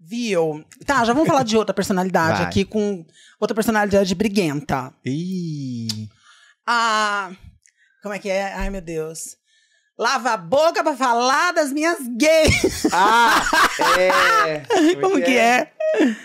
Viu? Tá, já vamos falar de outra personalidade aqui com outra personalidade briguenta. Ih. Ah, como é que é? Ai, meu Deus. Lava a boca pra falar das minhas gays. Ah, é. Como, é como que é? é?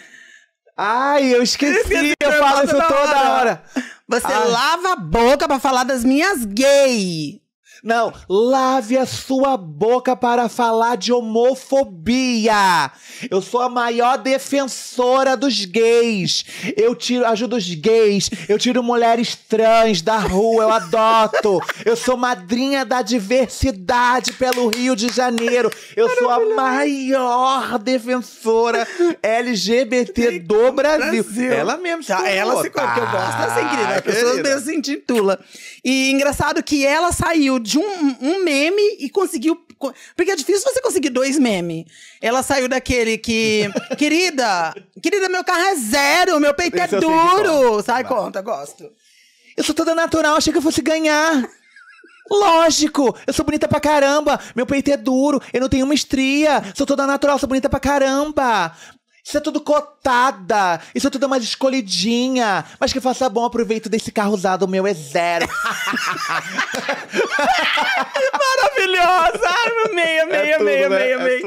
Ai, eu esqueci. eu falo isso toda hora. hora. Você lava a boca pra falar das minhas gays. Não, lave a sua boca para falar de homofobia. Eu sou a maior defensora dos gays. Eu tiro, ajudo os gays, eu tiro mulheres trans da rua, eu adoto. Eu sou madrinha da diversidade pelo Rio de Janeiro. Eu sou a maior defensora LGBT do Brasil. Brasil. Ela mesmo. Tá, ela se que eu gosto assim, querida. A ah, pessoa mesmo se intitula. E engraçado que ela saiu de um, um meme e conseguiu. Porque é difícil você conseguir dois memes. Ela saiu daquele que. querida, querida, meu carro é zero, meu peito Esse é duro. Sai, conta, gosto. Eu sou toda natural, achei que eu fosse ganhar. Lógico, eu sou bonita pra caramba, meu peito é duro, eu não tenho uma estria, sou toda natural, sou bonita pra caramba. Isso é tudo cotada. Isso é tudo uma escolhidinha. Mas que faça bom aproveito desse carro usado, o meu é zero. Maravilhosa! Ai, amei, amei, é amei, tudo, amei, né? É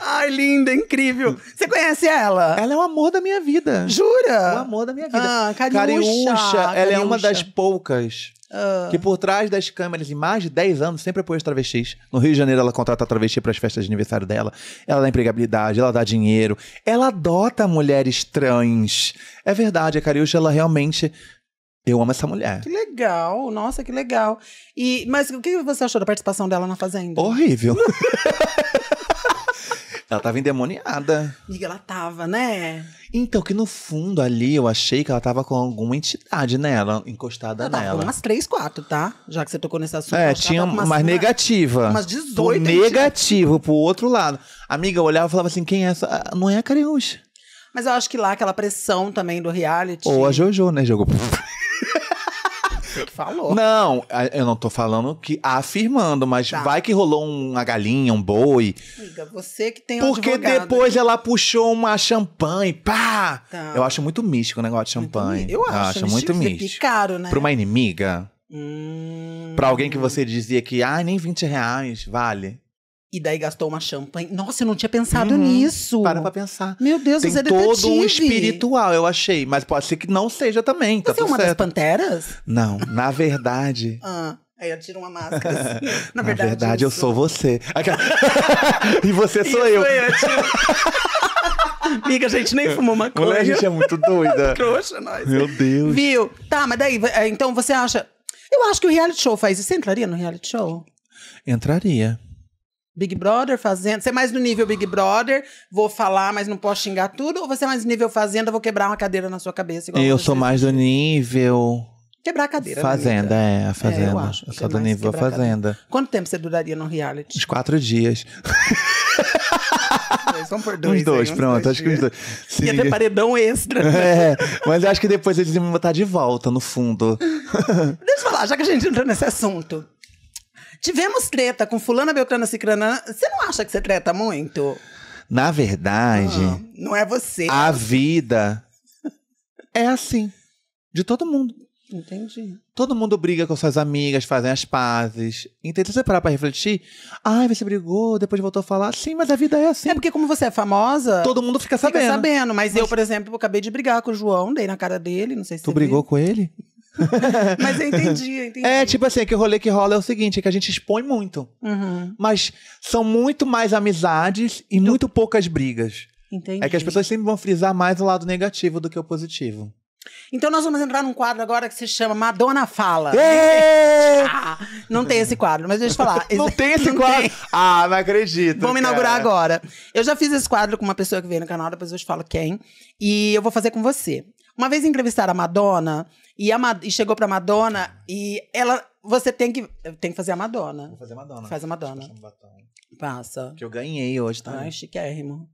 Ai, linda, incrível. Você conhece ela? Ela é o amor da minha vida. Jura? O amor da minha vida. Ah, Cariúcha. Cariúcha. Ela Cariúcha. é uma das poucas ah. que por trás das câmeras, em mais de 10 anos, sempre apoia os travestis. No Rio de Janeiro, ela contrata travesti para as festas de aniversário dela. Ela dá empregabilidade, ela dá dinheiro. Ela adota mulheres trans. É verdade, a Cariúcha, ela realmente eu amo essa mulher. Que legal, nossa, que legal. E, mas o que você achou da participação dela na Fazenda? Horrível. Ela tava endemoniada. Amiga, ela tava, né? Então, que no fundo ali eu achei que ela tava com alguma entidade nela, encostada ela tava nela. Com umas três, quatro, tá? Já que você tocou nesse assunto. É, tinha umas, umas negativa. Umas 18. Negativo pro outro lado. A amiga olhava e falava assim: quem é essa? Ah, não é a Cariúcha. Mas eu acho que lá aquela pressão também do reality. Ou a Jojo, né? Jogou. que falou. Não, eu não tô falando que afirmando, mas tá. vai que rolou uma galinha, um boi. Amiga, você que tem um Porque depois ela puxou uma champanhe, pá! Então, eu acho muito místico o negócio de champanhe. Eu acho, eu acho né? muito é místico. caro, né? Pra uma inimiga. Hum. Pra alguém que você dizia que, ah, nem 20 reais vale. E daí gastou uma champanhe. Nossa, eu não tinha pensado uhum, nisso. Para pra pensar. Meu Deus, Tem você é todo um espiritual, eu achei. Mas pode ser que não seja também, tá Você é uma certo. das panteras? Não, na verdade... ah, aí eu tiro uma máscara. Assim. Na, na verdade, verdade eu, sou, você. e você sou e eu. eu, Amiga, a gente nem fumou uma coisa. a gente é muito doida. Trouxa, nós. Meu Deus. Viu? Tá, mas daí, é, então você acha... Eu acho que o reality show faz isso. Você entraria no reality show? Entraria. Big Brother, Fazenda. Você é mais no nível Big Brother, vou falar, mas não posso xingar tudo? Ou você é mais no nível Fazenda, vou quebrar uma cadeira na sua cabeça? eu sou mais do nível. Quebrar a cadeira. Fazenda, é, a Fazenda. É, eu acho. Eu sou do nível Fazenda. Quanto tempo você duraria no reality? Uns quatro dias. dois, vamos por dois. Uns dois, aí, pronto. Dois acho dias. que uns dois. Se Ia ter paredão extra. É, mas eu acho que depois eles iam me botar de volta, no fundo. Deixa eu falar, já que a gente entrou nesse assunto. Tivemos treta com fulana, beltrana, cicrana. Você não acha que você treta muito? Na verdade... Ah, não é você. A vida é assim. De todo mundo. Entendi. Todo mundo briga com suas amigas, fazem as pazes. Então, se você parar pra refletir, ai, você brigou, depois voltou a falar. Sim, mas a vida é assim. É porque, como você é famosa. Todo mundo fica, sabendo. Fica sabendo. Mas, mas, eu, por exemplo, acabei de brigar com o João, dei na cara dele, não sei se. Tu brigou viu. com ele? mas eu entendi, eu é, entendi. É, tipo assim, que o rolê que rola é o seguinte, é que a gente expõe muito. Uhum. Mas são muito mais amizades e do... muito poucas brigas. Entendi. É que as pessoas sempre vão frisar mais o lado negativo do que o positivo. Então nós vamos entrar num quadro agora que se chama Madonna Fala. Ah, não tem esse quadro, mas deixa eu falar. não tem esse não quadro? Tem. Ah, não acredito. Vamos cara. inaugurar agora. Eu já fiz esse quadro com uma pessoa que veio no canal, depois eu te falo quem. E eu vou fazer com você. Uma vez entrevistaram a Madonna e, a Mad e chegou pra Madonna e ela. Você tem que, tem que fazer a Madonna. Vou fazer a Madonna. Faz a Madonna. Passa. Que eu ganhei hoje, tá? Ai, chiquérrimo.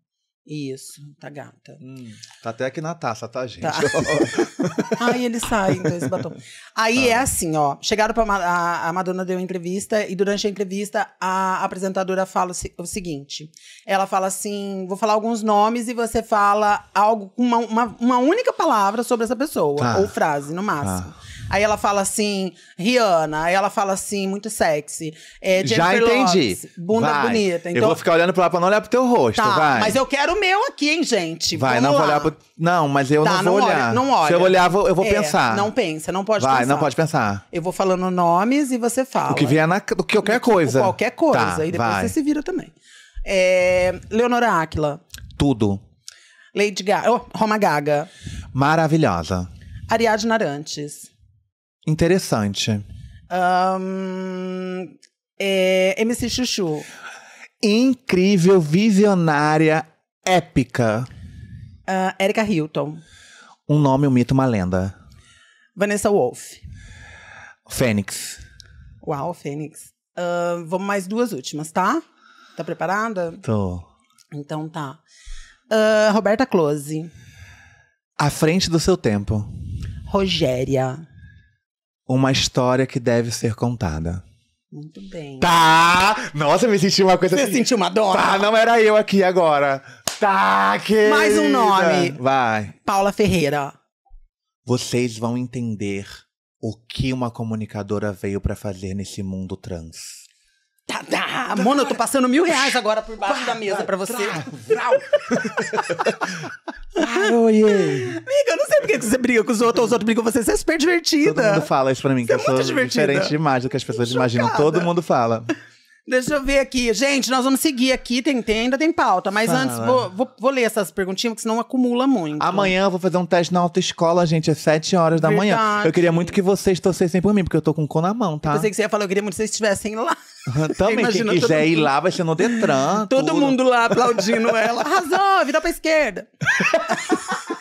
Isso, tá gata. Hum, tá até aqui na taça, tá, gente? Tá. Aí ele sai, então, esse batom. Aí tá. é assim, ó. Chegaram pra... A, a Madonna deu uma entrevista e durante a entrevista a apresentadora fala o seguinte. Ela fala assim, vou falar alguns nomes e você fala algo, uma, uma, uma única palavra sobre essa pessoa. Tá. Ou frase, no máximo. Tá. Aí ela fala assim, Rihanna. Aí ela fala assim, muito sexy. É, Já entendi. Lopes, bunda vai. bonita. Então, eu vou então ficar olhando pra lá pra não olhar pro teu rosto, tá, vai. Mas eu quero meu aqui, hein, gente? Vai, Vamos não lá. vou olhar. pro- Não, mas eu Tá, não não vou olha, olhar. não olha. Se eu olhar, vou- eu vou É, pensar. Não pensa, não pode Vai, pensar. não pode pensar. Eu vou falando nomes e você fala. O que vier na. O que qualquer tipo, coisa. Qualquer coisa. Tá, e depois vai. você se vira também. É, Leonora Áquila, Tudo. Lady Gaga, oh, Roma Gaga, Maravilhosa. Ariadne Arantes, Interessante. é, MC Chuchu, Incrível, visionária, épica. Uh, Erika Hilton. Um nome, um mito, uma lenda. Vanessa Wolff. Fênix. Uau, Fênix. Uh, vamos mais duas últimas, tá? Tá preparada? Tô. Então tá. Uh, Roberta Close. À frente do seu tempo. Rogéria. Uma história que deve ser contada. Muito bem. Tá! Nossa, me senti uma coisa. Você assim. sentiu uma dona? Tá, não era eu aqui agora. Tá, Mais um nome. Vai. Paula Ferreira. Vocês vão entender o que uma comunicadora veio para fazer nesse mundo trans. Tá, tá. Mona, eu tô passando mil reais agora por baixo da mesa pra você. Ai, Amiga, eu não sei por que você briga com os outros, os outros brigam com você. Você é super divertida. Todo mundo fala isso pra mim, que você é eu é sou divertida. diferente demais do que as pessoas Chocada. imaginam. Todo mundo fala. Deixa eu ver aqui. Gente, nós vamos seguir aqui, tem, tem ainda tem pauta. Mas Fala. antes, vou, vou, vou, ler essas perguntinhas, porque senão acumula muito. Amanhã eu vou fazer um teste na autoescola, gente, às é 7 horas da Verdade. manhã. Eu queria muito que vocês torcessem por mim, porque eu tô com o cu na mão, tá? Eu pensei que você ia falar, eu queria muito que vocês estivessem lá. Também, quem quiser ir lá vai ser no Detran. Todo tudo. mundo lá aplaudindo ela. Arrasou, vira pra esquerda.